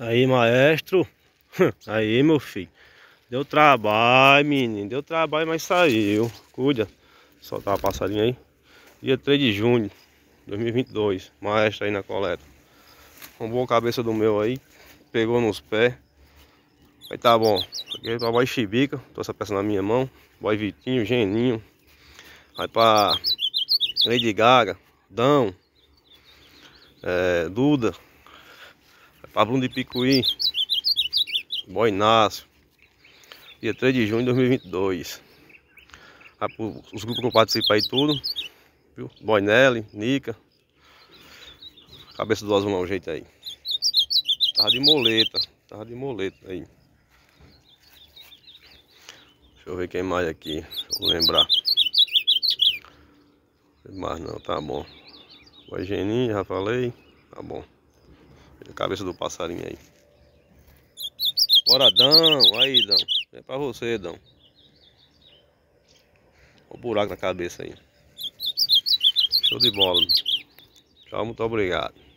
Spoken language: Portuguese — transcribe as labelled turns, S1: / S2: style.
S1: Aí, maestro. Aí, meu filho. Deu trabalho, menino. Deu trabalho, mas saiu. Cuida. Soltar a passarinha aí. Dia 3 de junho de 2022. Maestro aí na coleta. Rombou a cabeça do meu aí. Pegou nos pés. Aí tá bom. Aqui é pra boy Chibica. Tô essa peça na minha mão. Boy Vitinho, Geninho. Aí pra Lady Gaga. Dão. É, Duda. Pablum de Picuí, Boinácio, dia 3 de junho de 2022. Os grupos que eu aí tudo, viu? Boinelli, Nica, cabeça do azul não, jeito aí. Tava de moleta, tava de moleta aí. Deixa eu ver quem mais aqui, Vou lembrar. Mas não, tá bom. O Geninho, já falei, tá bom. É a cabeça do passarinho aí. Bora, Dão. Aí, Dão. É pra você, Dão. O buraco na cabeça aí. Show de bola. Tchau, muito obrigado.